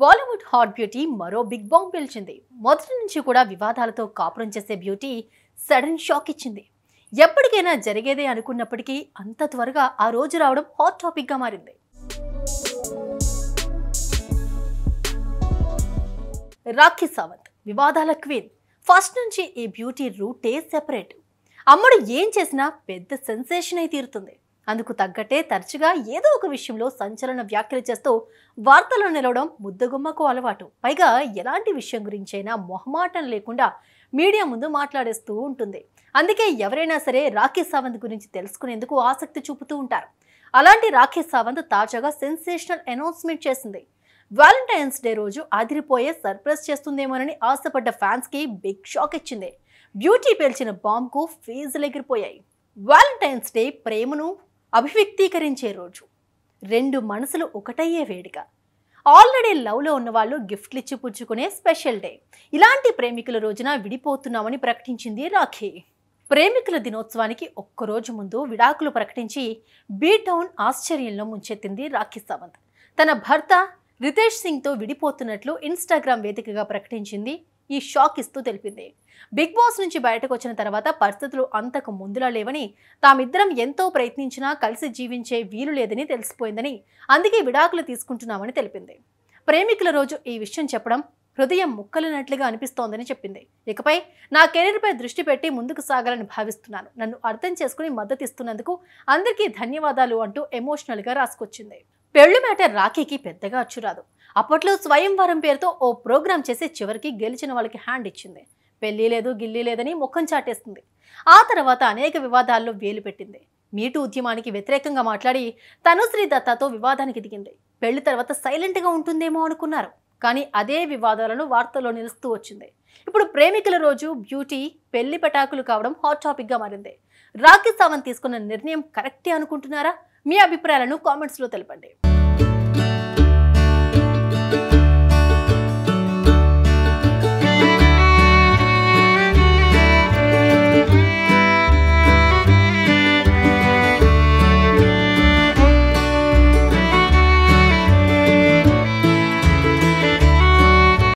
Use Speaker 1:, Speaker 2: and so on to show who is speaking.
Speaker 1: Bollywood hot beauty మరో big bang పిలిచింది మొదటి నుంచి కూడా వివాదాలతో కాపురం చేసే బ్యూటీ సడన్ షాక్ ఇచ్చింది ఎప్పటికైనా జరిగేదే అనుకున్నప్పటికీ అంత త్వరగా ఆ రోజు రావడం హాట్ టాపిక్గా మారింది రాఖీ సావంత్ వివాదాల క్వీన్ ఫస్ట్ నుంచి ఈ బ్యూటీ రూటే సెపరేట్ అమ్మడు ఏం చేసినా పెద్ద సెన్సేషన్ అయి తీరుతుంది అందుకు తగ్గట్టే తరచుగా ఏదో ఒక విషయంలో సంచలన వ్యాఖ్యలు చేస్తూ వార్తలను నిలవడం ముద్దగుమ్మకు అలవాటు పైగా ఎలాంటి విషయం గురించైనా మొహమాటం లేకుండా మీడియా ముందు మాట్లాడేస్తూ ఉంటుంది అందుకే ఎవరైనా సరే రాఖీ సావంత్ గురించి తెలుసుకునేందుకు ఆసక్తి చూపుతూ ఉంటారు అలాంటి రాఖీ సావంత్ తాజాగా సెన్సేషనల్ అనౌన్స్మెంట్ చేసింది వ్యాలంటైన్స్ డే రోజు అదిరిపోయే సర్ప్రైజ్ చేస్తుందేమోనని ఆశపడ్డ ఫ్యాన్స్కి బిగ్ షాక్ ఇచ్చింది బ్యూటీ పేల్చిన బాంబ్కు ఫీజులు ఎగిరిపోయాయి వ్యాలంటైన్స్ డే ప్రేమను అభివ్యక్తీకరించే రోజు రెండు మనసులు ఒకటయ్యే వేడుక ఆల్రెడీ లవ్లో ఉన్నవాళ్ళు గిఫ్ట్లు ఇచ్చి పుచ్చుకునే స్పెషల్ డే ఇలాంటి ప్రేమికుల రోజున విడిపోతున్నామని ప్రకటించింది రాఖీ ప్రేమికుల దినోత్సవానికి ఒక్కరోజు ముందు విడాకులు ప్రకటించి బీటౌన్ ఆశ్చర్యంలో ముంచెత్తింది రాఖీ సావంత్ తన భర్త రితేష్ సింగ్తో విడిపోతున్నట్లు ఇన్స్టాగ్రామ్ వేదికగా ప్రకటించింది ఈ షాక్ ఇస్తూ తెలిపింది బిగ్ బాస్ నుంచి బయటకు వచ్చిన తర్వాత పరిస్థితులు అంతకు ముందులా లేవని తామిద్దరం ఎంతో ప్రయత్నించినా కలిసి జీవించే వీలు లేదని తెలిసిపోయిందని అందుకే విడాకులు తీసుకుంటున్నామని తెలిపింది ప్రేమికుల రోజు ఈ విషయం చెప్పడం హృదయం ముక్కలినట్లుగా అనిపిస్తోందని చెప్పింది ఇకపై నా కెరీర్పై దృష్టి పెట్టి ముందుకు సాగాలని భావిస్తున్నాను నన్ను అర్థం చేసుకుని మద్దతిస్తున్నందుకు అందరికీ ధన్యవాదాలు అంటూ ఎమోషనల్గా రాసుకొచ్చింది పెళ్లి మాట రాఖీకి పెద్దగా అచ్చురాదు అప్పట్లో స్వయంవరం పేరుతో ఓ ప్రోగ్రాం చేసి చివరికి గెలిచిన వాళ్ళకి హ్యాండ్ ఇచ్చింది పెళ్లి లేదు గిల్లీ లేదని ముఖం చాటేస్తుంది ఆ తర్వాత అనేక వివాదాల్లో వేలు పెట్టింది మీటు ఉద్యమానికి వ్యతిరేకంగా మాట్లాడి తనుశ్రీ దత్తాతో వివాదానికి దిగింది పెళ్లి తర్వాత సైలెంట్గా ఉంటుందేమో అనుకున్నారు కానీ అదే వివాదాలను వార్తల్లో నిలుస్తూ వచ్చింది ఇప్పుడు ప్రేమికుల రోజు బ్యూటీ పెళ్లి పటాకులు కావడం హాట్ టాపిక్గా మారింది రాఖీ సావంత్ తీసుకున్న నిర్ణయం కరెక్టే అనుకుంటున్నారా మీ అభిప్రాయాలను కామెంట్స్లో తెలపండి